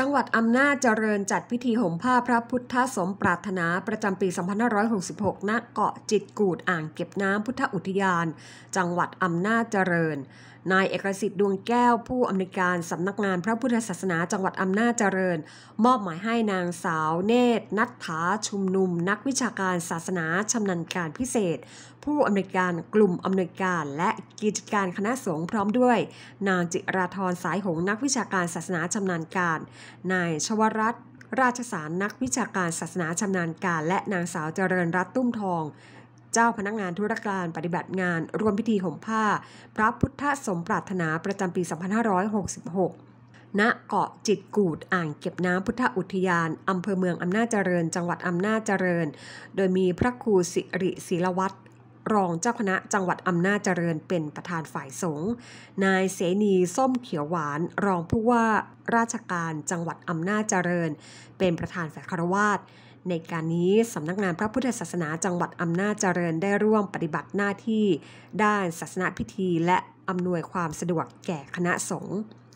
จังหวัดอำนาจเจริญจัดพิธีห่มผ้าพระพุทธสมปรารถนาประจำปี 2566ณเกาะจิตกูดอ่างเก็บน้ำพุทธอุทยาน จังหวัดอำนาจเจริญ นายเอกสิทธิ์ดวงแก้วผู้อำนวยการสำนักงาน พระพุทธศาสนา จังหวัดอำนาจเจริญมอบหมายให้นางสาว เนตรนัทธาชุมนุม นักวิชาการศาสนาชำนาญการพิเศษ ผู้อำนวยการกลุ่มอำนวยการและกิจการคณะสงฆ์พร้อมด้วย นางจิราธรสายหงนักวิชาการศาสนาชำนาญการนายชวรัตน์ราชสารนักวิชาการศาสนา ชำนาญการและนางสาวเจริญรัตน์ตุ้มทอง เจ้าพนักงานธุรการปฏิบัติงานรวมพิธี ห่มผ้าพระพุทธสมปรารถนาประจำปี 2566 ณ เกาะจิตกูด อ่างเก็บน้ำพุทธอุทยานอำเภอเมืองอำนาจเจริญ จังหวัดอำนาจเจริญ โดยมีพระครูสิริศิลวัตรรองเจ้าคณะจังหวัดอำนาจเจริญเป็นประธานฝ่ายสงฆ์ นายเสนีส้มเขียวหวานรองผู้ว่าราชการจังหวัดอำนาจเจริญเป็นประธานฝ่ายคารวาสในการนี้สำนักงานพระพุทธศาสนาจังหวัดอำนาจเจริญได้ร่วมปฏิบัติหน้าที่ด้านศาสนาพิธีและอำนวยความสะดวกแก่คณะสงฆ์